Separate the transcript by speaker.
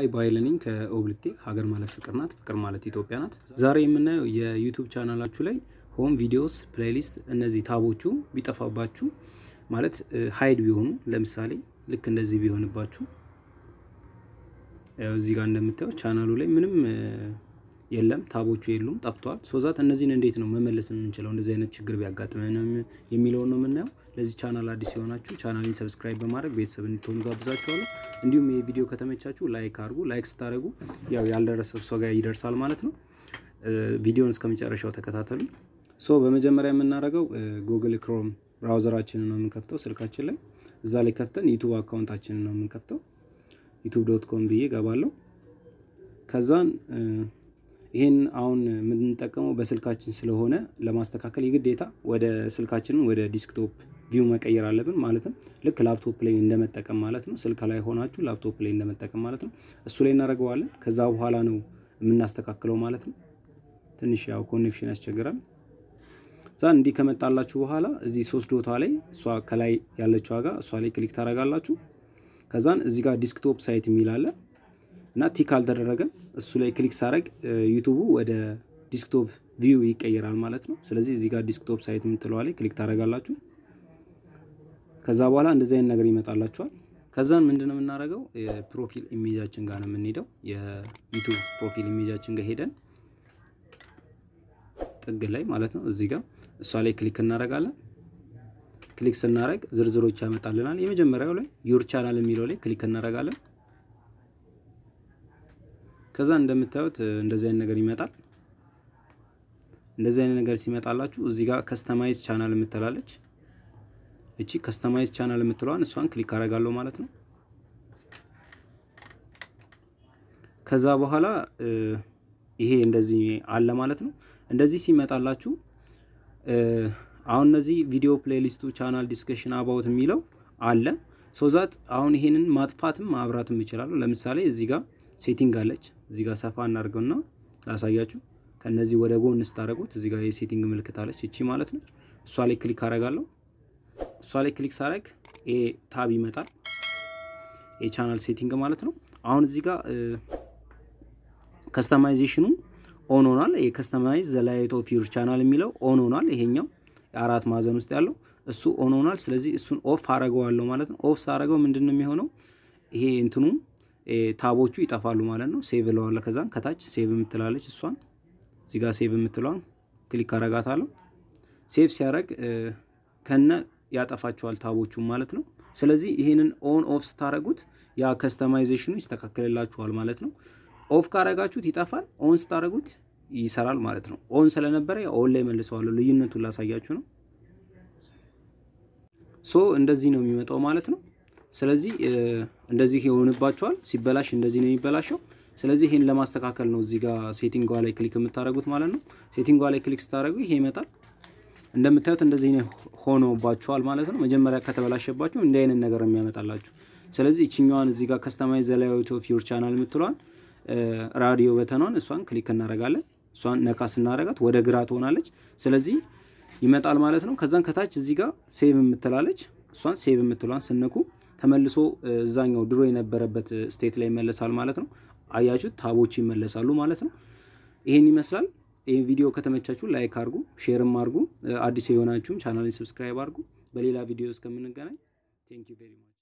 Speaker 1: አይ ባይለ ነኝ ሀገር ማለት ፍቅር ናት፣ ፍቅር ማለት ኢትዮጵያ ናት። ዛሬ የምናየው የዩቱብ ቻናላችሁ ላይ ሆም ቪዲዮስ፣ ፕሌሊስት እነዚህ ታቦቹ ቢጠፋባችሁ ማለት ሀይድ ቢሆኑ ለምሳሌ ልክ እንደዚህ ቢሆንባችሁ፣ እዚህ ጋር እንደምታየው ቻናሉ ላይ ምንም የለም ታቦቹ የሉም፣ ጠፍቷል። ሶዛት እነዚህን እንዴት ነው መመለስ የምንችለው እንደዚህ አይነት ችግር ቢያጋጥመን የሚለውን ነው የምናየው። ለዚህ ቻናል አዲስ የሆናችሁ ቻናልን ሰብስክራይብ በማድረግ ቤተሰብ እንድትሆኑ ጋብዛችኋለሁ። እንዲሁም ይህ ቪዲዮ ከተመቻችሁ ላይክ አድርጉ። ላይክ ስታደርጉ ያው ያልደረሰው ሰው ጋር ይደርሳል ማለት ነው። ቪዲዮን እስከ መጨረሻው ተከታተሉ። ሶ በመጀመሪያ የምናደርገው ጉግል ክሮም ብራውዘራችንን ነው የምንከፍተው ስልካችን ላይ። እዛ ላይ ከፍተን ዩቱብ አካውንታችንን ነው የምንከፍተው። ዩቱብ ዶት ኮም ብዬ ገባለሁ። ከዛን ይህን አሁን የምንጠቀመው በስልካችን ስለሆነ ለማስተካከል የግዴታ ወደ ስልካችን ወደ ዲስክቶፕ ቪው መቀየር አለብን። ማለትም ልክ ላፕቶፕ ላይ እንደመጠቀም ማለት ነው። ስልክ ላይ ሆናችሁ ላፕቶፕ ላይ እንደመጠቀም ማለት ነው። እሱ ላይ እናደርገዋለን። ከዛ በኋላ ነው የምናስተካክለው ማለት ነው። ትንሽ ያው ኮኔክሽን ያስቸግራል። ዛ እንዲህ ከመጣላችሁ በኋላ እዚህ ሶስት ዶታ ላይ እሷ ከላይ ያለችው ዋጋ እሷ ላይ ክሊክ ታደርጋላችሁ። ከዛን እዚህ ጋር ዲስክቶፕ ሳይት የሚል አለ እና ቲክ አልተደረገም እሱ ላይ ክሊክ ሳረግ ዩቱቡ ወደ ዲስክቶፕ ቪው ይቀየራል ማለት ነው። ስለዚህ እዚህ ጋር ዲስክቶፕ ሳይት የምትለዋ ላይ ክሊክ ታደርጋላችሁ። ከዛ በኋላ እንደዚህ አይነት ነገር ይመጣላችኋል። ከዛን ምንድን ነው የምናደርገው የፕሮፊል ኢሜጃችን ጋር ነው የምንሄደው። የዩቱብ ፕሮፊል ኢሜጃችን ጋር ሄደን ጥግ ላይ ማለት ነው እዚህ ጋር እሷ ላይ ክሊክ እናደርጋለን። ክሊክ ስናደርግ ዝርዝሮች ያመጣልናል። የመጀመሪያው ላይ ዩር ቻናል የሚለው ላይ ክሊክ እናደርጋለን። ከዛ እንደምታዩት እንደዚህ አይነት ነገር ይመጣል። እንደዚህ አይነት ነገር ሲመጣላችሁ እዚህ ጋር ከስተማይዝ ቻናል የምትላለች እቺ ከስተማይዝ ቻናል የምትለዋን እሷን ክሊክ አደርጋለሁ ማለት ነው። ከዛ በኋላ ይሄ እንደዚህ አለ ማለት ነው። እንደዚህ ሲመጣላችሁ አሁን እነዚህ ቪዲዮ ፕሌሊስቱ ቻናል ዲስከሽን አባውት የሚለው አለ ሶዛት አሁን ይሄንን ማጥፋትም ማብራትም እችላለሁ። ለምሳሌ እዚህ ጋር ሴቲንግ አለች። እዚህ ጋር ሰፋ እናድርገውና ላሳያችሁ። ከነዚህ ወደ ጎን ስታደረጉት እዚህ ጋር የሴቲንግ ምልክት አለች፣ እቺ ማለት ነው። እሷ ላይ ክሊክ አረጋለሁ። እሷ ላይ ክሊክ ሳረግ ይሄ ታብ ይመጣል፣ የቻናል ሴቲንግ ማለት ነው። አሁን እዚህ ጋር ከስተማይዜሽኑ ኦን ሆኗል። የከስተማይዝ ዘ ላይት ኦፍ ዩር ቻናል የሚለው ኦን ሆኗል። ይሄኛው አራት ማዕዘን ውስጥ ያለው እሱ ኦን ሆኗል። ስለዚህ እሱን ኦፍ አረገዋለሁ ማለት ነው። ኦፍ ሳረገው ምንድን ነው የሚሆነው? ይሄ እንትኑ ታቦቹ ይጠፋሉ ማለት ነው። ሴቭ ለዋለ ከዛን ከታች ሴቭ የምትላለች እሷን እዚህ ጋር ሴቭ የምትለዋን ክሊክ አረጋታለሁ። ሴቭ ሲያረግ ከነ ያጠፋቸዋል ታቦቹ ማለት ነው። ስለዚህ ይህንን ኦን ኦፍ ስታረጉት ያ ከስተማይዜሽኑ ይስተካከልላችኋል ማለት ነው። ኦፍ ካረጋችሁት ይጠፋል። ኦን ስታረጉት ይሰራል ማለት ነው። ኦን ስለነበረ ኦን ላይ መልሰዋለሁ። ልዩነቱን ላሳያችሁ ነው። ሶ እንደዚህ ነው የሚመጣው ማለት ነው። ስለዚህ እንደዚህ ይሆንባቸዋል። ሲበላሽ እንደዚህ ነው የሚበላሸው። ስለዚህ ይሄን ለማስተካከል ነው እዚህ ጋር ሴቲንጓ ላይ ክሊክ የምታደርጉት ማለት ነው። ሴቲንጓ ላይ ክሊክ ስታደርጉ ይሄ ይመጣል። እንደምታዩት እንደዚህ ሆኖባቸዋል ማለት ነው። መጀመሪያ ከተበላሸባችሁ እንዲህ አይነት ነገር የሚያመጣላችሁ። ስለዚህ እችኛዋን እዚህ ጋር ከስተማይዝ ዘ ኦፍ ዩር ቻናል የምትሏን ራዲዮ በተኗን እሷን ክሊክ እናደርጋለን። እሷን ነካ ስናደርጋት ወደ ግራ ትሆናለች። ስለዚህ ይመጣል ማለት ነው። ከዛን ከታች እዚህ ጋር ሴቭ የምትላለች እሷን ሴቭ የምትሏን ስንኩ ተመልሶ እዛኛው ድሮ የነበረበት ስቴት ላይ ይመለሳል ማለት ነው። አያችሁት? ታቦች ይመለሳሉ ማለት ነው። ይሄን ይመስላል። ይህን ቪዲዮ ከተመቻችሁ ላይክ አድርጉ፣ ሼርም አድርጉ። አዲስ የሆናችሁም ቻናልን ሰብስክራይብ አድርጉ። በሌላ ቪዲዮ እስከምንገናኝ ቴንክ ዩ ቬሪ ማች